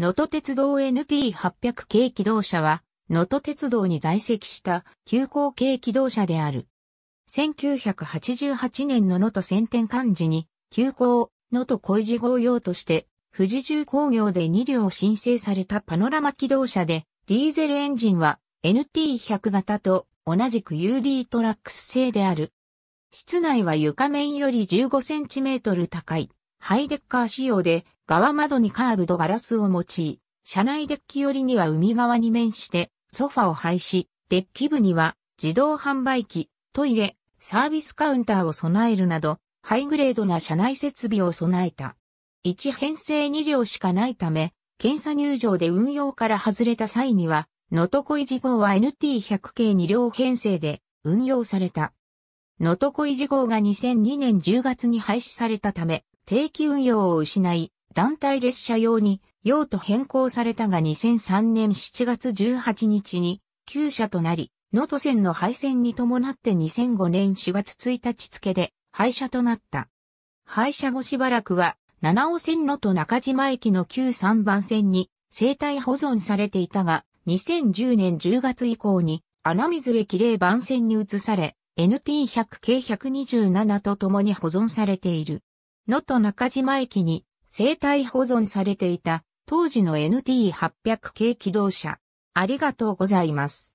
能登鉄道 NT800 系機動車は、能登鉄道に在籍した急行系機動車である。1988年の能登先天漢字に、急行、能登小石号用として、富士重工業で2両申請されたパノラマ機動車で、ディーゼルエンジンは NT100 型と同じく UD トラックス製である。室内は床面より15センチメートル高いハイデッカー仕様で、側窓にカーブドガラスを用い、車内デッキ寄りには海側に面して、ソファを配し、デッキ部には自動販売機、トイレ、サービスカウンターを備えるなど、ハイグレードな車内設備を備えた。1編成2両しかないため、検査入場で運用から外れた際には、のとこい事号は NT100 系2両編成で運用された。のとこい事号が2002年10月に廃止されたため、定期運用を失い、団体列車用に用途変更されたが2003年7月18日に旧車となり、能登線の廃線に伴って2005年4月1日付で廃車となった。廃車後しばらくは、七尾線のと中島駅の旧3番線に生体保存されていたが、2010年10月以降に穴水駅霊番線に移され、NT100 k 127と共に保存されている。能登中島駅に生体保存されていた当時の NT800 系機動車。ありがとうございます。